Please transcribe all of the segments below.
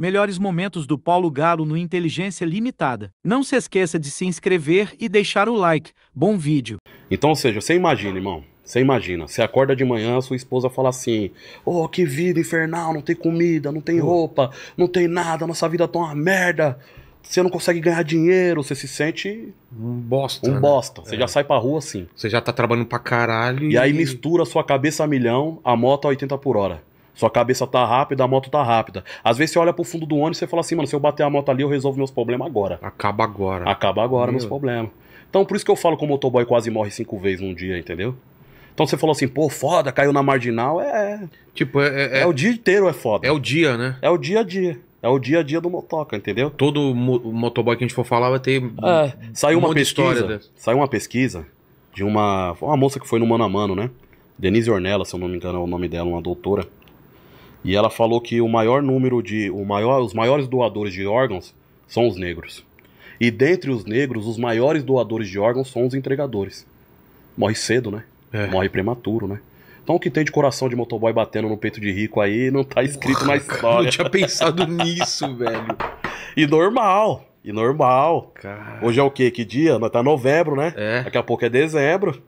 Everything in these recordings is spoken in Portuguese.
Melhores momentos do Paulo Galo no Inteligência Limitada. Não se esqueça de se inscrever e deixar o like. Bom vídeo. Então, ou seja, você imagina, irmão. Você imagina, você acorda de manhã, sua esposa fala assim: Oh, que vida infernal, não tem comida, não tem roupa, não tem nada, nossa vida tá uma merda. Você não consegue ganhar dinheiro, você se sente. Um bosta. Um né? bosta. Você é. já sai pra rua assim. Você já tá trabalhando pra caralho. E, e aí mistura sua cabeça a milhão, a moto a 80 por hora. Sua cabeça tá rápida, a moto tá rápida. Às vezes você olha pro fundo do ônibus e fala assim, mano, se eu bater a moto ali, eu resolvo meus problemas agora. Acaba agora. Acaba agora Meu. meus problemas. Então por isso que eu falo que o motoboy quase morre cinco vezes num dia, entendeu? Então você falou assim, pô, foda, caiu na marginal, é. é. Tipo, é, é, é, é. o dia inteiro, é foda. É o dia, né? É o dia a dia. É o dia a dia do motoca, entendeu? Todo mo motoboy que a gente for falar vai ter. É, saiu um uma pesquisa. De... Saiu uma pesquisa de uma. Uma moça que foi no Mano a Mano, né? Denise Ornella, se eu não me engano, é o nome dela, uma doutora. E ela falou que o maior número de. O maior, os maiores doadores de órgãos são os negros. E dentre os negros, os maiores doadores de órgãos são os entregadores. Morre cedo, né? É. Morre prematuro, né? Então o que tem de coração de motoboy batendo no peito de rico aí não tá escrito Porra, na história. Não tinha pensado nisso, velho. E normal. E normal. Cara. Hoje é o quê? Que dia? Tá novembro, né? É. Daqui a pouco é dezembro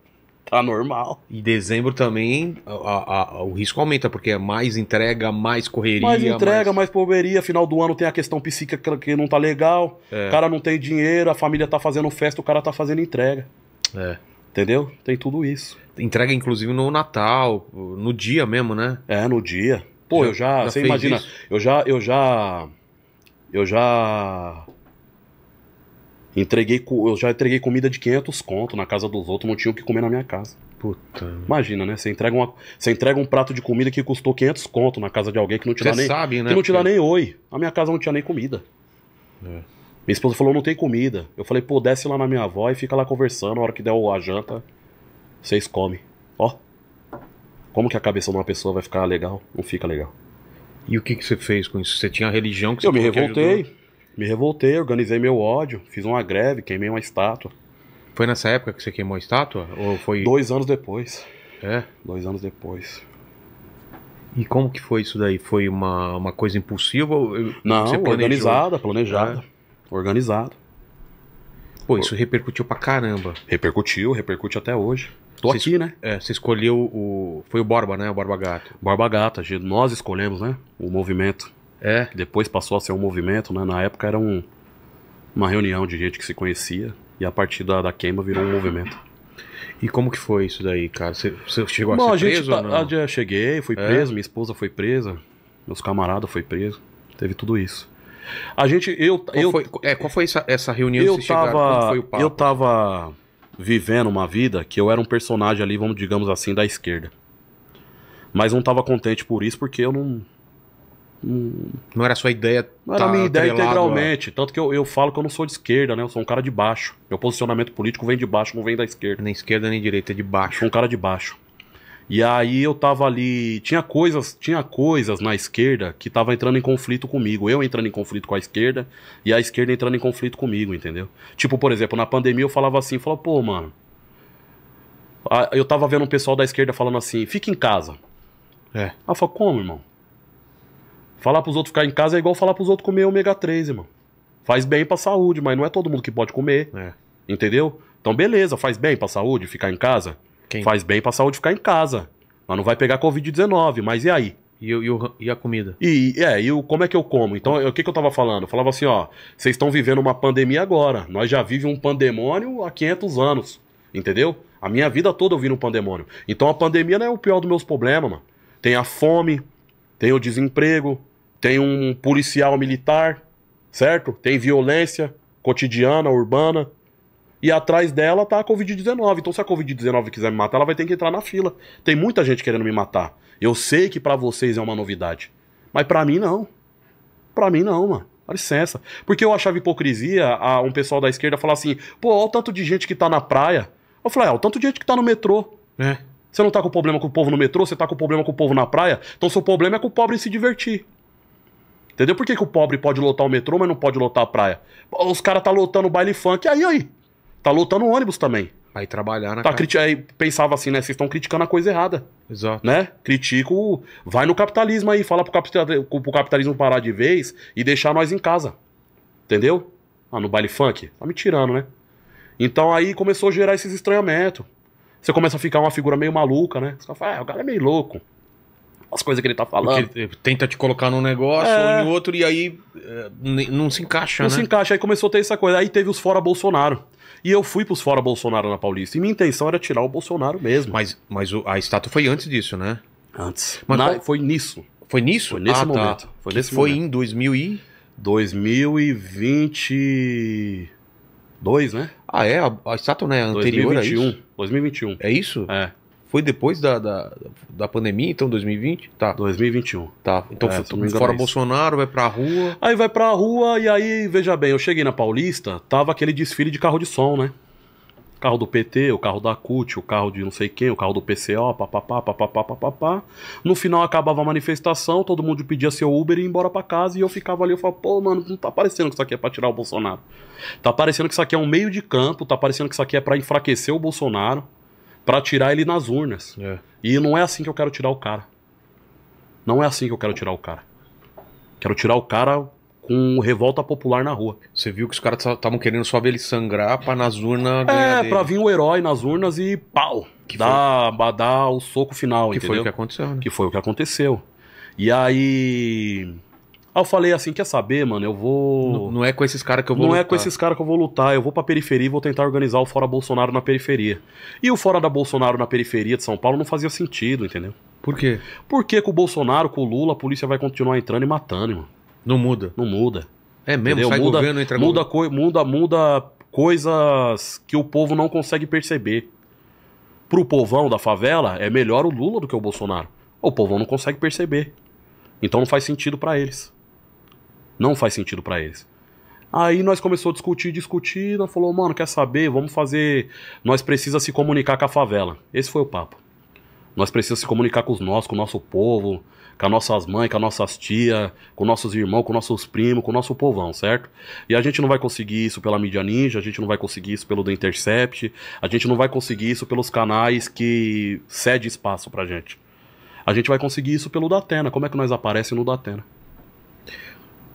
tá normal. E dezembro também a, a, a, o risco aumenta, porque é mais entrega, mais correria. Mais entrega, mais, mais Final do ano tem a questão psíquica que não tá legal. É. O cara não tem dinheiro, a família tá fazendo festa, o cara tá fazendo entrega. É. Entendeu? Tem tudo isso. Entrega, inclusive, no Natal, no dia mesmo, né? É, no dia. Pô, já, eu já. já você imagina, isso? eu já, eu já. Eu já Entreguei, eu já entreguei comida de 500 conto na casa dos outros, não tinha o que comer na minha casa. Puta. Né? Imagina, né? Você entrega, uma, você entrega um prato de comida que custou 500 conto na casa de alguém que não te dá nem. Sabe, né? Que não te dá nem oi. A minha casa não tinha nem comida. É. Minha esposa falou: não tem comida. Eu falei: pô, desce lá na minha avó e fica lá conversando. A hora que der a janta, vocês comem. Ó. Como que a cabeça de uma pessoa vai ficar legal? Não fica legal. E o que, que você fez com isso? Você tinha a religião que você Eu me revoltei. Me revoltei, organizei meu ódio, fiz uma greve, queimei uma estátua. Foi nessa época que você queimou a estátua? Ou foi. Dois anos depois. É? Dois anos depois. E como que foi isso daí? Foi uma, uma coisa impulsiva? Não, organizada, planejada. É. Organizada. Pô, isso repercutiu pra caramba. Repercutiu, repercute até hoje. Tô Cê aqui, né? É, você escolheu o. Foi o Borba, né? O Borba Gato. Borba Gato, nós escolhemos, né? O movimento. É, que depois passou a ser um movimento, né? Na época era um, uma reunião de gente que se conhecia e a partir da, da queima virou um movimento. E como que foi isso daí, cara? Você, chegou Bom, a ser a preso tá, ou não? Eu ah, cheguei, fui é. preso, minha esposa foi presa, meus camaradas foi preso, teve tudo isso. A gente, eu... Qual, eu, foi, é, qual foi essa, essa reunião eu que tava, chegaram? foi o papo? Eu tava vivendo uma vida que eu era um personagem ali, vamos digamos assim, da esquerda. Mas não tava contente por isso porque eu não, Hum. Não era a sua ideia. Não era a tá minha ideia integralmente. A... Tanto que eu, eu falo que eu não sou de esquerda, né? Eu sou um cara de baixo. Meu posicionamento político vem de baixo, não vem da esquerda. Nem esquerda nem direita, é de baixo. Sou um cara de baixo. E aí eu tava ali. Tinha coisas, tinha coisas na esquerda que tava entrando em conflito comigo. Eu entrando em conflito com a esquerda e a esquerda entrando em conflito comigo, entendeu? Tipo, por exemplo, na pandemia eu falava assim, falava, pô, mano. Eu tava vendo um pessoal da esquerda falando assim, fica em casa. É. Aí eu falo, como, irmão? Falar pros outros ficar em casa é igual falar pros outros comer ômega 3, irmão. Faz bem pra saúde, mas não é todo mundo que pode comer. É. Entendeu? Então, beleza, faz bem pra saúde ficar em casa? Quem? Faz bem pra saúde ficar em casa. Mas não vai pegar Covid-19, mas e aí? E, e, e, a comida? E, é, e o, como é que eu como? Então, o que, que eu tava falando? Eu falava assim, ó, vocês estão vivendo uma pandemia agora. Nós já vivemos um pandemônio há 500 anos, entendeu? A minha vida toda eu vi um pandemônio. Então, a pandemia não é o pior dos meus problemas, mano. Tem a fome, tem o desemprego, tem um policial militar, certo? Tem violência cotidiana, urbana. E atrás dela tá a Covid-19. Então, se a Covid-19 quiser me matar, ela vai ter que entrar na fila. Tem muita gente querendo me matar. Eu sei que para vocês é uma novidade. Mas para mim, não. Para mim, não, mano. Dá licença. Porque eu achava hipocrisia a um pessoal da esquerda falar assim: pô, olha o tanto de gente que tá na praia. Eu falei: olha ah, o tanto de gente que tá no metrô. né? Você não tá com problema com o povo no metrô, você tá com problema com o povo na praia. Então, seu problema é com o pobre se divertir. Entendeu? Por que, que o pobre pode lotar o metrô, mas não pode lotar a praia? Os caras tá lotando o baile funk, aí, aí. Tá lotando o ônibus também. Aí trabalhar na né, tá, criti... Aí pensava assim, né? Vocês estão criticando a coisa errada. Exato. Né? Critico. Vai no capitalismo aí, fala pro, capital... pro capitalismo parar de vez e deixar nós em casa. Entendeu? Ah, no baile funk? Tá me tirando, né? Então aí começou a gerar esses estranhamentos. Você começa a ficar uma figura meio maluca, né? Você fala, ah, o cara é meio louco as coisas que ele tá falando. Porque ele eh, tenta te colocar num negócio é... ou em outro e aí eh, não se encaixa, não né? Não se encaixa. Aí começou a ter essa coisa. Aí teve os fora Bolsonaro. E eu fui pros fora Bolsonaro na Paulista. E minha intenção era tirar o Bolsonaro mesmo. Mas, mas a estátua foi antes disso, né? Antes. Mas na... foi nisso. Foi nisso? Foi nesse ah, tá. momento. Tá. Foi, nesse foi momento. em 2000 e... 2022, né? Ah, é? A, a estátua né? anterior 2021. a isso? 2021. É isso? É. Foi depois da, da, da pandemia, então, 2020? Tá. 2021. Tá. Então, é, foi, fora é Bolsonaro, vai pra rua. Aí vai pra rua, e aí, veja bem, eu cheguei na Paulista, tava aquele desfile de carro de som, né? carro do PT, o carro da CUT, o carro de não sei quem, o carro do PCO, papapá, papapá, papapá. No final acabava a manifestação, todo mundo pedia seu Uber e ia embora pra casa e eu ficava ali, eu falava, pô, mano, não tá parecendo que isso aqui é pra tirar o Bolsonaro. Tá parecendo que isso aqui é um meio de campo, tá parecendo que isso aqui é pra enfraquecer o Bolsonaro para tirar ele nas urnas. É. E não é assim que eu quero tirar o cara. Não é assim que eu quero tirar o cara. Quero tirar o cara com revolta popular na rua. Você viu que os caras estavam querendo só ver ele sangrar pra nas urnas. É, pra vir o herói nas urnas e pau! Que dá, dá o soco final. Que entendeu? foi o que aconteceu. Né? Que foi o que aconteceu. E aí. Aí eu falei assim, quer saber, mano, eu vou... Não, não é com esses caras que eu vou não lutar. Não é com esses caras que eu vou lutar, eu vou pra periferia e vou tentar organizar o Fora Bolsonaro na periferia. E o Fora da Bolsonaro na periferia de São Paulo não fazia sentido, entendeu? Por quê? Porque com o Bolsonaro, com o Lula, a polícia vai continuar entrando e matando, mano. Não muda? Não muda. É mesmo, sai muda, governo, entra muda, co muda, muda coisas que o povo não consegue perceber. Pro povão da favela, é melhor o Lula do que o Bolsonaro. O povão não consegue perceber. Então não faz sentido para eles. Não faz sentido para eles. Aí nós começou a discutir, discutir, nós falou, mano, quer saber? Vamos fazer. Nós precisa se comunicar com a favela. Esse foi o papo. Nós precisamos se comunicar com os nossos, com o nosso povo, com as nossas mães, com as nossas tias, com nossos irmãos, com nossos primos, com o nosso povão, certo? E a gente não vai conseguir isso pela mídia ninja, a gente não vai conseguir isso pelo The Intercept, a gente não vai conseguir isso pelos canais que cede espaço pra gente. A gente vai conseguir isso pelo Datena. Como é que nós aparece no Datena?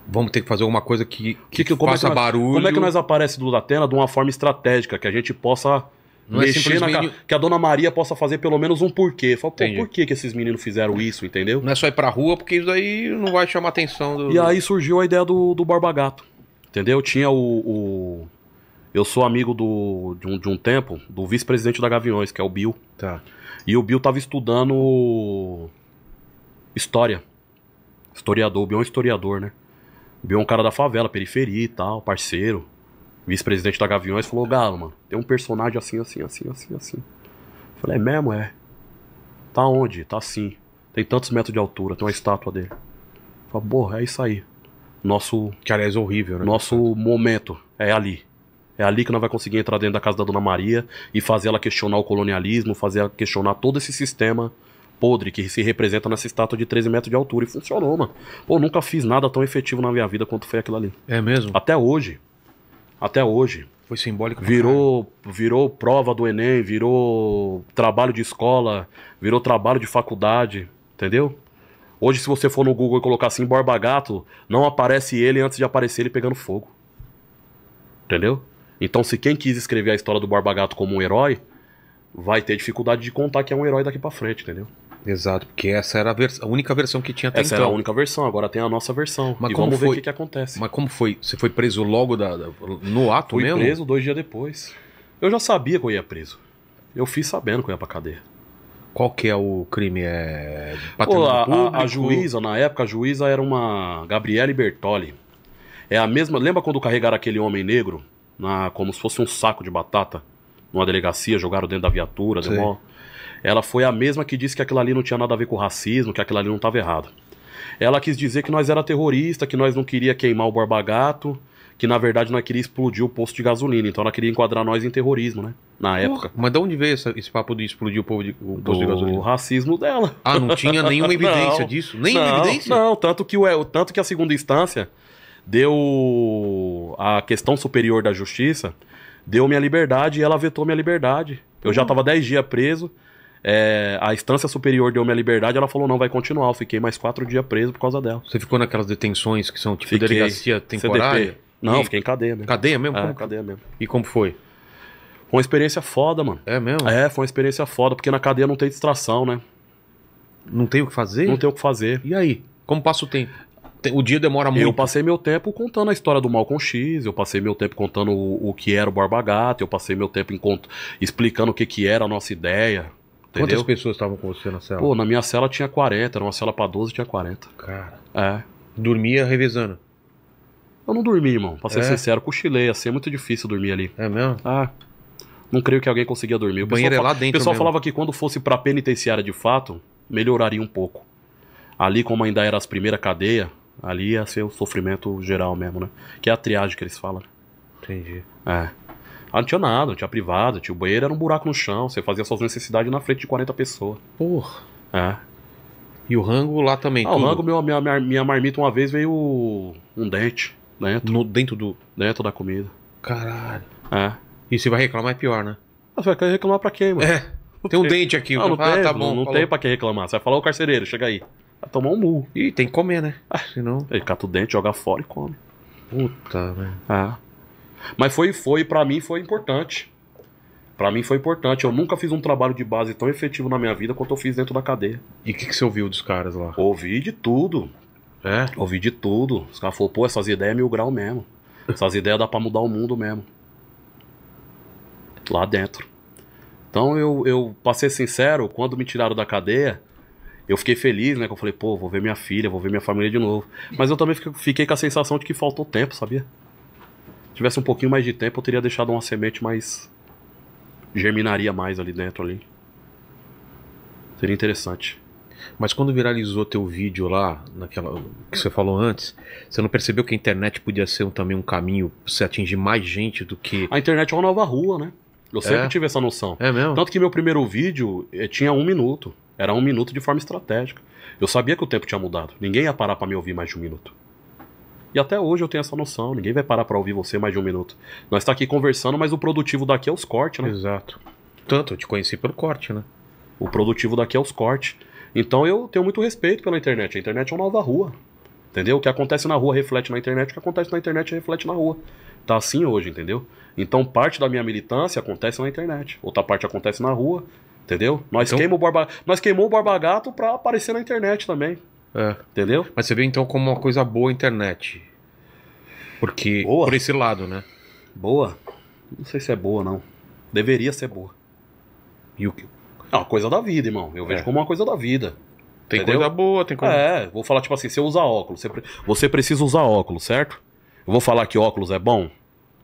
vamos ter que fazer alguma coisa que, que, que é faça é que nós, barulho. Como é que nós aparece do Datena de uma forma estratégica, que a gente possa não é mexer é simplesmente... na que a dona Maria possa fazer pelo menos um porquê. Fala, pô, por que, que esses meninos fizeram isso, entendeu? Não é só ir pra rua, porque isso daí não vai chamar atenção do... E aí surgiu a ideia do, do Barbagato. Entendeu? Tinha o, o. Eu sou amigo do, de, um, de um tempo do vice-presidente da Gaviões, que é o Bill. Tá. E o Bill tava estudando história. Historiador, o Bill é um historiador, né? viu um cara da favela, periferia e tal, parceiro, vice-presidente da Gaviões, falou: Galo, mano, tem um personagem assim, assim, assim, assim, assim. falei: É mesmo? É. Tá onde? Tá assim. Tem tantos metros de altura, tem uma estátua dele. Falei: Porra, é isso aí. Nosso. Que aliás é horrível, né? Nosso momento é ali. É ali que nós vai conseguir entrar dentro da casa da Dona Maria e fazer ela questionar o colonialismo, fazer ela questionar todo esse sistema podre que se representa nessa estátua de 13 metros de altura. E funcionou, mano. Pô, nunca fiz nada tão efetivo na minha vida quanto foi aquilo ali. É mesmo? Até hoje. Até hoje. Foi simbólico. Virou, virou prova do Enem, virou trabalho de escola, virou trabalho de faculdade, entendeu? Hoje, se você for no Google e colocar assim Borba Gato, não aparece ele antes de aparecer ele pegando fogo. Entendeu? Então, se quem quis escrever a história do Borba Gato como um herói, vai ter dificuldade de contar que é um herói daqui para frente, entendeu? Exato, porque essa era a, vers a única versão que tinha até Essa então. era a então. única versão, agora tem a nossa versão. Mas e como vamos foi? ver o que, que, acontece. Mas como foi? Você foi preso logo da, da no ato Fui mesmo? Fui preso dois dias depois. Eu já sabia que eu ia preso. Eu fiz sabendo que eu ia pra cadeia. Qual que é o crime? É Pô, a, A, a, juíza, na época, a juíza era uma Gabriele Bertoli. É a mesma... Lembra quando carregaram aquele homem negro? Na, como se fosse um saco de batata? Numa delegacia, jogaram dentro da viatura, deu ela foi a mesma que disse que aquilo ali não tinha nada a ver com racismo, que aquilo ali não estava errado. Ela quis dizer que nós era terrorista, que nós não queria queimar o barbagato que na verdade nós queria explodir o posto de gasolina. Então ela queria enquadrar nós em terrorismo, né? Na época. Mas de onde veio esse papo de explodir o, povo de, o posto Do de gasolina? O racismo dela. Ah, não tinha nenhuma evidência não, disso? nem não, evidência? Não, tanto que, é, o, tanto que a segunda instância deu a questão superior da justiça, deu minha liberdade e ela vetou minha liberdade. Eu já estava 10 dias preso, é, a instância superior deu minha liberdade, ela falou, não, vai continuar. Eu fiquei mais quatro dias preso por causa dela. Você ficou naquelas detenções que são tipo fiquei, delegacia temporária? CDP. Não, e... fiquei em cadeia, mesmo. Cadeia mesmo? É, como... cadeia mesmo. E como foi? Foi uma experiência foda, mano. É mesmo? É, foi uma experiência foda, porque na cadeia não tem distração, né? Não tem o que fazer? Não tem o que fazer. E aí? Como passa o tempo? O dia demora muito. Eu passei meu tempo contando a história do Malcom X, eu passei meu tempo contando o, o que era o Barbagato, eu passei meu tempo explicando o que, que era a nossa ideia, Entendeu? Quantas pessoas estavam com você na cela? Pô, na minha cela tinha 40, era uma cela pra 12, tinha 40. Cara. É. Dormia revezando? Eu não dormi, irmão. Pra ser é? sincero, cochilei, assim, é muito difícil dormir ali. É mesmo? Ah. Não creio que alguém conseguia dormir. O banheiro é lá dentro. O pessoal mesmo. falava que quando fosse pra penitenciária de fato, melhoraria um pouco. Ali, como ainda era as primeiras cadeias, ali ia ser o sofrimento geral mesmo, né? Que é a triagem que eles falam. Né? Entendi. É. Ah, não tinha nada, não tinha privado, tinha o banheiro, era um buraco no chão, você fazia suas necessidades na frente de 40 pessoas. Porra. É. E o rango lá também. Ah, tudo. o rango, meu, minha, minha, minha marmita uma vez veio um dente dentro. No, dentro do. Dentro da comida. Caralho. É. E se vai reclamar é pior, né? Ah, você vai reclamar pra quem, mano? É. Tem um dente aqui, ah, não ah, tem, tá bom. Não, não tem pra quem reclamar. Você vai falar, ô carcereiro, chega aí. Vai tomar um murro. Ih, tem que comer, né? Ah, senão. Ele cata o dente, joga fora e come. Puta, velho. Ah. Mas foi, foi para mim foi importante. Para mim foi importante. Eu nunca fiz um trabalho de base tão efetivo na minha vida quanto eu fiz dentro da cadeia. E o que, que você ouviu dos caras lá? Ouvi de tudo. É? Ouvi de tudo. Os caras falaram, pô, essas ideias é mil grau mesmo. Essas ideias dá pra mudar o mundo mesmo. Lá dentro. Então eu, eu, passei sincero, quando me tiraram da cadeia, eu fiquei feliz, né? Que eu falei, pô, vou ver minha filha, vou ver minha família de novo. Mas eu também fiquei com a sensação de que faltou tempo, sabia? tivesse um pouquinho mais de tempo, eu teria deixado uma semente mais. germinaria mais ali dentro ali. Seria interessante. Mas quando viralizou teu vídeo lá, naquela que você falou antes, você não percebeu que a internet podia ser um, também um caminho pra você atingir mais gente do que. A internet é uma nova rua, né? Eu é? sempre é? tive essa noção. É mesmo? Tanto que meu primeiro vídeo eh, tinha um minuto. Era um minuto de forma estratégica. Eu sabia que o tempo tinha mudado. Ninguém ia parar para me ouvir mais de um minuto. E até hoje eu tenho essa noção. Ninguém vai parar para ouvir você mais de um minuto. Nós está aqui conversando, mas o produtivo daqui é os cortes, né? Exato. Tanto, eu te conheci pelo corte, né? O produtivo daqui é os cortes. Então eu tenho muito respeito pela internet. A internet é uma nova rua. Entendeu? O que acontece na rua reflete na internet, o que acontece na internet reflete na rua. Tá assim hoje, entendeu? Então parte da minha militância acontece na internet. Outra parte acontece na rua, entendeu? Nós então... queimamos o barba... Nós queimou o Barba Gato pra aparecer na internet também. É. Entendeu? Mas você vê então como uma coisa boa a internet. Porque. Boa. Por esse lado, né? Boa? Não sei se é boa, não. Deveria ser boa. E o que? É uma coisa da vida, irmão. Eu vejo é. como uma coisa da vida. Tem entendeu? coisa boa, tem coisa. É, vou falar tipo assim: você usa óculos, você, pre... você precisa usar óculos, certo? Eu vou falar que óculos é bom?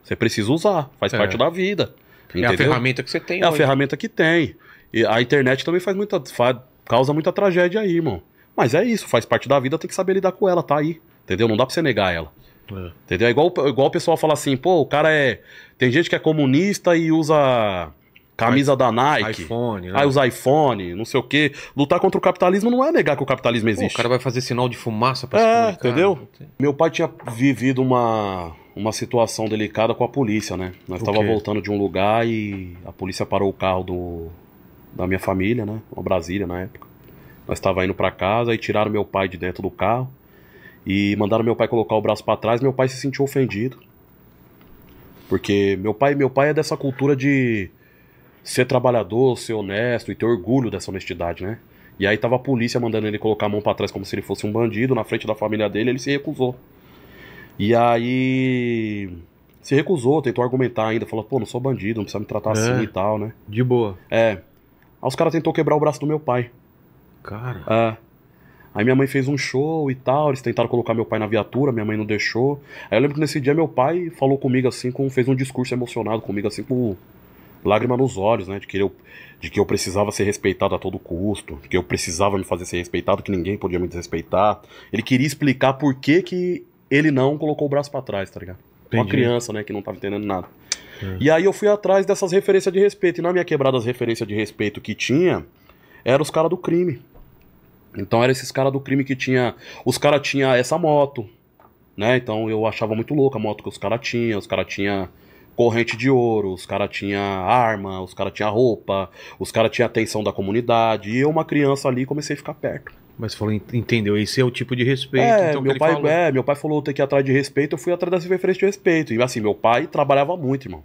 Você precisa usar, faz é. parte da vida. Entendeu? É a ferramenta que você tem. É hoje. a ferramenta que tem. E a internet também faz muita. Faz, causa muita tragédia aí, irmão. Mas é isso, faz parte da vida, tem que saber lidar com ela, tá aí. Entendeu? Não dá pra você negar ela. É. Entendeu? É igual, igual o pessoal fala assim, pô, o cara é. Tem gente que é comunista e usa camisa I, da Nike. iPhone, né? Aí usa iPhone, não sei o quê. Lutar contra o capitalismo não é negar que o capitalismo existe. Pô, o cara vai fazer sinal de fumaça pra é, se comunicar. Entendeu? Meu pai tinha vivido uma, uma situação delicada com a polícia, né? Nós estava voltando de um lugar e a polícia parou o carro do, da minha família, né? Uma Brasília na época estava indo para casa e tiraram meu pai de dentro do carro e mandaram meu pai colocar o braço para trás. Meu pai se sentiu ofendido. Porque meu pai, meu pai é dessa cultura de ser trabalhador, ser honesto e ter orgulho dessa honestidade, né? E aí tava a polícia mandando ele colocar a mão para trás como se ele fosse um bandido na frente da família dele, ele se recusou. E aí se recusou, tentou argumentar ainda, falou: "Pô, não sou bandido, não precisa me tratar é, assim e tal, né?" De boa. É. Aí os caras tentou quebrar o braço do meu pai. Cara. É. Aí minha mãe fez um show e tal, eles tentaram colocar meu pai na viatura, minha mãe não deixou. Aí eu lembro que nesse dia meu pai falou comigo assim, com, fez um discurso emocionado comigo assim, com lágrima nos olhos, né? De que, eu, de que eu precisava ser respeitado a todo custo, que eu precisava me fazer ser respeitado, que ninguém podia me desrespeitar. Ele queria explicar por que, que ele não colocou o braço para trás, tá ligado? Entendi. Uma criança, né, que não tava entendendo nada. É. E aí eu fui atrás dessas referências de respeito. E na minha quebrada, as referências de respeito que tinha eram os caras do crime. Então era esses caras do crime que tinha. Os caras tinham essa moto, né? Então eu achava muito louca a moto que os caras tinham, os caras tinham corrente de ouro, os caras tinham arma, os caras tinham roupa, os caras tinham atenção da comunidade. E eu, uma criança ali, comecei a ficar perto. Mas falou, entendeu? Esse é o tipo de respeito. É, então, meu, pai, falou. É, meu pai falou ter que ir atrás de respeito, eu fui atrás dessa referência de respeito. E assim, meu pai trabalhava muito, irmão.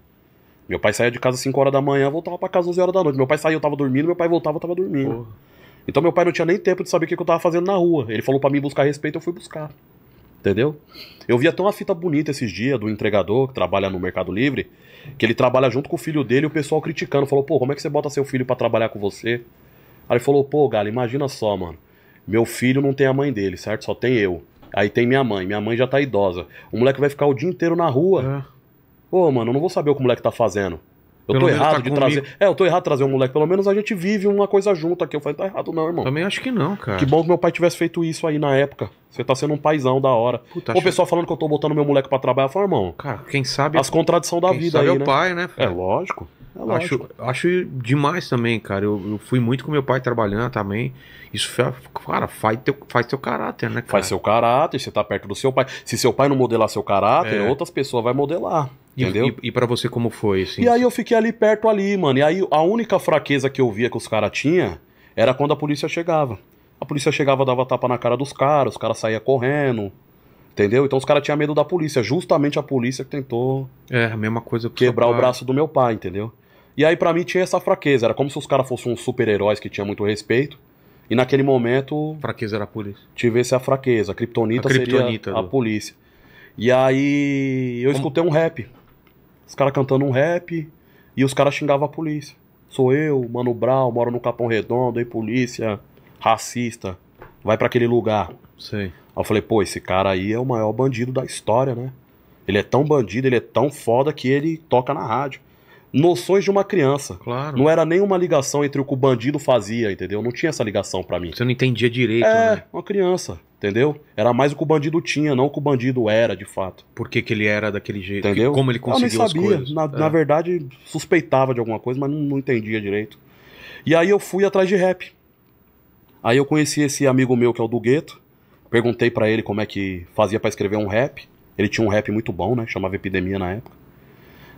Meu pai saía de casa às 5 horas da manhã, voltava para casa às 11 horas da noite. Meu pai saía, eu tava dormindo, meu pai voltava, eu tava dormindo. Porra. Então meu pai não tinha nem tempo de saber o que eu tava fazendo na rua. Ele falou para mim buscar respeito, eu fui buscar. Entendeu? Eu vi até uma fita bonita esses dias do entregador que trabalha no Mercado Livre, que ele trabalha junto com o filho dele e o pessoal criticando. Falou, pô, como é que você bota seu filho para trabalhar com você? Aí ele falou, pô, Galo, imagina só, mano. Meu filho não tem a mãe dele, certo? Só tem eu. Aí tem minha mãe. Minha mãe já tá idosa. O moleque vai ficar o dia inteiro na rua. É. Pô, mano, eu não vou saber o que o moleque tá fazendo. Eu pelo tô tá errado tá de comigo. trazer. É, eu tô errado de trazer um moleque. Pelo menos a gente vive uma coisa junto aqui. Eu falei, tá errado não, irmão. Também acho que não, cara. Que bom que meu pai tivesse feito isso aí na época. Você tá sendo um paizão da hora. Puta, o pessoal que... falando que eu tô botando meu moleque para trabalhar, eu falo, irmão. Cara, quem sabe. As contradições da vida é aí. É o né? pai, né? É lógico. É acho, acho demais também, cara. Eu, eu, fui muito com meu pai trabalhando também. Isso, cara, faz teu, faz teu caráter, né, cara? Faz seu caráter, você tá perto do seu pai. Se seu pai não modelar seu caráter, é. outras pessoas vão modelar. E, entendeu? E, e para você como foi, assim? E aí eu fiquei ali perto ali, mano. E aí a única fraqueza que eu via que os caras tinham era quando a polícia chegava. A polícia chegava, dava tapa na cara dos caras, os caras saíam correndo. Entendeu? Então os caras tinham medo da polícia. Justamente a polícia que tentou. É, a mesma coisa que Quebrar o braço do meu pai, entendeu? E aí para mim tinha essa fraqueza, era como se os caras fossem uns super-heróis que tinha muito respeito. E naquele momento. fraqueza era a polícia. Tivesse a fraqueza. A Kryptonita, seria do... a polícia. E aí eu como... escutei um rap. Os caras cantando um rap e os caras xingavam a polícia. Sou eu, Mano Brown, moro no Capão Redondo, aí polícia, racista. Vai para aquele lugar. Sei. Aí eu falei, pô, esse cara aí é o maior bandido da história, né? Ele é tão bandido, ele é tão foda que ele toca na rádio noções de uma criança. Claro. Não era nenhuma ligação entre o que o bandido fazia, entendeu? Não tinha essa ligação para mim. Você não entendia direito, é, né? uma criança, entendeu? Era mais o que o bandido tinha, não o que o bandido era, de fato. Por que, que ele era daquele jeito? Entendeu? Como ele conseguiu ah, as coisas? Na, é. na verdade, suspeitava de alguma coisa, mas não, não entendia direito. E aí eu fui atrás de rap. Aí eu conheci esse amigo meu que é o do Gueto. Perguntei para ele como é que fazia para escrever um rap. Ele tinha um rap muito bom, né? Chamava Epidemia na época.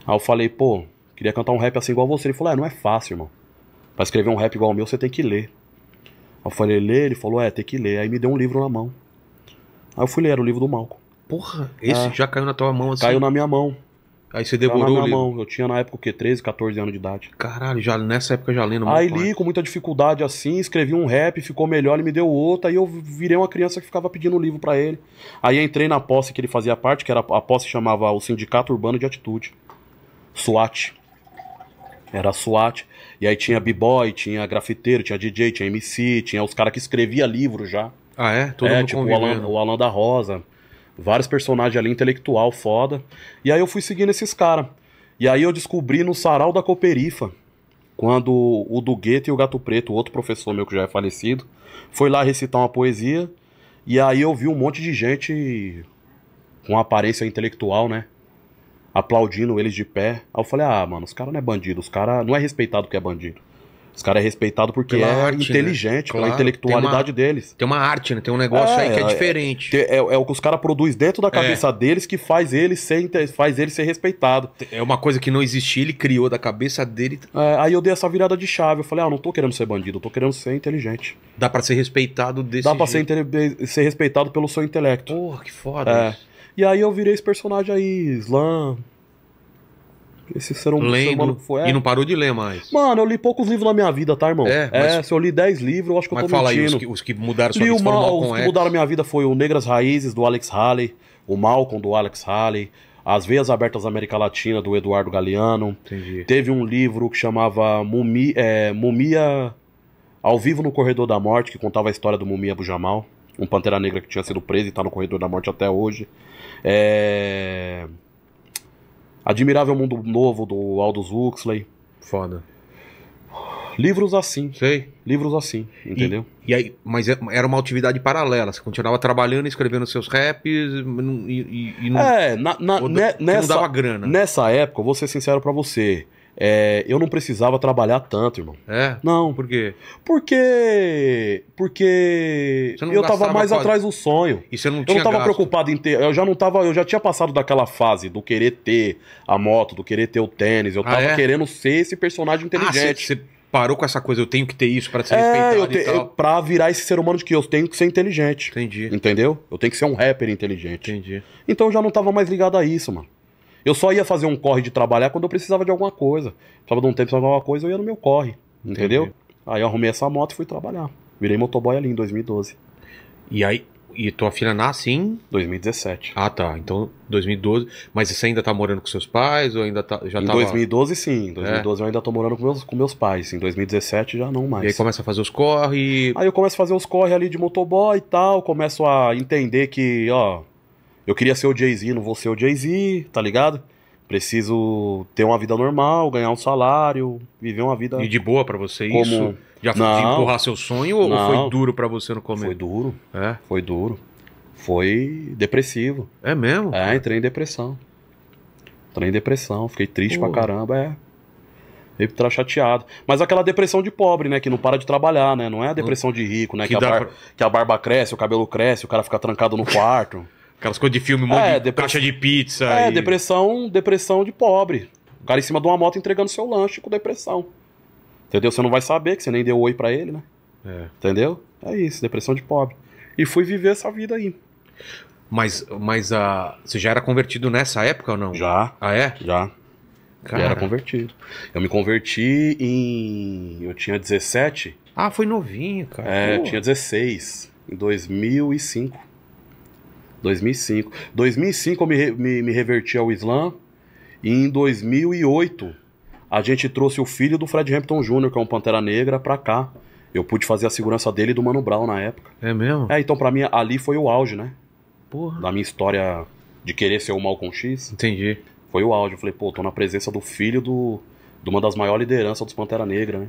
Aí eu falei, pô, Queria cantar um rap assim igual você. Ele falou: É, não é fácil, irmão. Pra escrever um rap igual o meu, você tem que ler. Eu falei: Lê? Ele falou: É, tem que ler. Aí me deu um livro na mão. Aí eu fui ler, era o livro do Malco. Porra, esse é, já caiu na tua mão assim? Caiu na minha mão. Aí você devorou caiu na minha mão. Eu tinha na época o quê? 13, 14 anos de idade. Caralho, já, nessa época já lendo. Aí li com muita dificuldade assim, escrevi um rap, ficou melhor, ele me deu outro. Aí eu virei uma criança que ficava pedindo um livro para ele. Aí entrei na posse que ele fazia parte, que era a posse chamava o Sindicato Urbano de Atitude. SWAT. Era a SWAT. E aí tinha b-boy, tinha grafiteiro, tinha DJ, tinha MC, tinha os caras que escrevia livro já. Ah, é? Todo é, tipo o Alan, o Alan, da Rosa. Vários personagens ali, intelectual, foda. E aí eu fui seguindo esses caras. E aí eu descobri no Sarau da Cooperifa, quando o do Gueto e o Gato Preto, outro professor meu que já é falecido, foi lá recitar uma poesia. E aí eu vi um monte de gente com aparência intelectual, né? aplaudindo eles de pé. Aí eu falei, ah, mano, os caras não é bandido, os caras não é respeitado porque é bandido. Os caras é respeitado porque pela é arte, né? inteligente, né? claro, pela intelectualidade tem uma, deles. Tem uma arte, né? Tem um negócio é, aí que é, é, é diferente. É, é, é, o que os caras produzem dentro da cabeça deles que faz ele ser faz ele ser respeitado. É uma coisa que não existia, ele criou da cabeça dele. aí eu dei essa virada de chave, eu falei: "Ah, não tô querendo ser bandido, eu tô querendo ser inteligente". Dá para ser respeitado desse Dá para ser, ser respeitado pelo seu intelecto. Porra, que foda. É. Isso. E aí eu virei esse personagem aí, Slam. Esse ser um Lendo, ser foi. É. E não parou de ler mais. Mano, eu li poucos livros na minha vida, tá, irmão? É, é mas... é se eu li 10 livros, eu acho que eu tô fala mentindo. Aí, os, que, os que mudaram sua li vida. Mal, os que X. mudaram minha vida foi o Negras Raízes, do Alex Halley. o Malcolm, do Alex Halley. As Veias Abertas da América Latina, do Eduardo Galeano. Entendi. Teve um livro que chamava Mumi, é, Mumia ao Vivo no Corredor da Morte, que contava a história do Mumia Bujamal um Pantera Negra que tinha sido preso e está no corredor da morte até hoje. É... Admirável Mundo Novo do Aldous Huxley. Foda. Livros assim. Sei. Livros assim, entendeu? E, e, aí, mas é, era uma atividade paralela. Você continuava trabalhando, escrevendo seus raps e, e, e não. É, na, na, ne, né, nessa, não dava grana. Nessa época, vou ser sincero para você. É, eu não precisava trabalhar tanto, irmão. É? Não. Por quê? Porque. Porque. Eu tava mais quase... atrás do sonho. E você não tinha Eu não tava gasto. preocupado em ter. Eu já não tava. Eu já tinha passado daquela fase do querer ter a moto, do querer ter o tênis. Eu ah, tava ah, é? querendo ser esse personagem ah, inteligente. Ah, parou com essa coisa, eu tenho que ter isso para ser é, respeitado te, e tal. pra virar esse ser humano de que eu tenho que ser inteligente. Entendi. Entendeu? Eu tenho que ser um rapper inteligente. Entendi. Então eu já não tava mais ligado a isso, mano. Eu só ia fazer um corre de trabalhar quando eu precisava de alguma coisa. Precisava de um tempo, precisava de alguma coisa, eu ia no meu corre. Entendeu? Entendi. Aí eu arrumei essa moto e fui trabalhar. Virei motoboy ali em 2012. E aí, e tua filha nasce em 2017. Ah, tá. Então, 2012. Mas você ainda tá morando com seus pais ou ainda tá, já Em tava... 2012, sim. Em 2012 é. eu ainda tô morando com meus, com meus pais. Em 2017 já não mais. E aí começa a fazer os corre. Aí eu começo a fazer os corre ali de motoboy e tal. Começo a entender que, ó, eu queria ser o Jay-Z, não vou ser o Jay-Z, tá ligado? Preciso ter uma vida normal, ganhar um salário, viver uma vida. E de boa para você como... isso? Já foi não, de empurrar seu sonho não, ou foi duro para você no começo? Foi duro. É? Foi duro. Foi depressivo. É mesmo? É, entrei em depressão. Entrei em depressão, fiquei triste Pô. pra caramba, é. Ele tá chateado. Mas aquela depressão de pobre, né? Que não para de trabalhar, né? Não é a depressão de rico, né? Que, que, a, bar... pra... que a barba cresce, o cabelo cresce, o cara fica trancado no quarto. Aquelas coisas de filme, um monte é, de caixa de pizza. É, e... depressão, depressão de pobre. O cara em cima de uma moto entregando seu lanche com depressão. Entendeu? Você não vai saber que você nem deu oi para ele, né? É. Entendeu? É isso, depressão de pobre. E fui viver essa vida aí. Mas, mas a, uh, você já era convertido nessa época ou não? Já. Ah, é? Já. Cara. Já era convertido. Eu me converti em. Eu tinha 17. Ah, foi novinho, cara. É, eu tinha 16. Em 2005. 2005. 2005 eu me, me, me reverti ao Islã. E em 2008 a gente trouxe o filho do Fred Hampton Jr., que é um Pantera Negra, pra cá. Eu pude fazer a segurança dele e do Mano Brown na época. É mesmo? É, então pra mim ali foi o auge, né? Porra. Da minha história de querer ser o Malcolm X. Entendi. Foi o auge. Eu falei, pô, tô na presença do filho do, de uma das maiores lideranças dos Pantera Negra, né?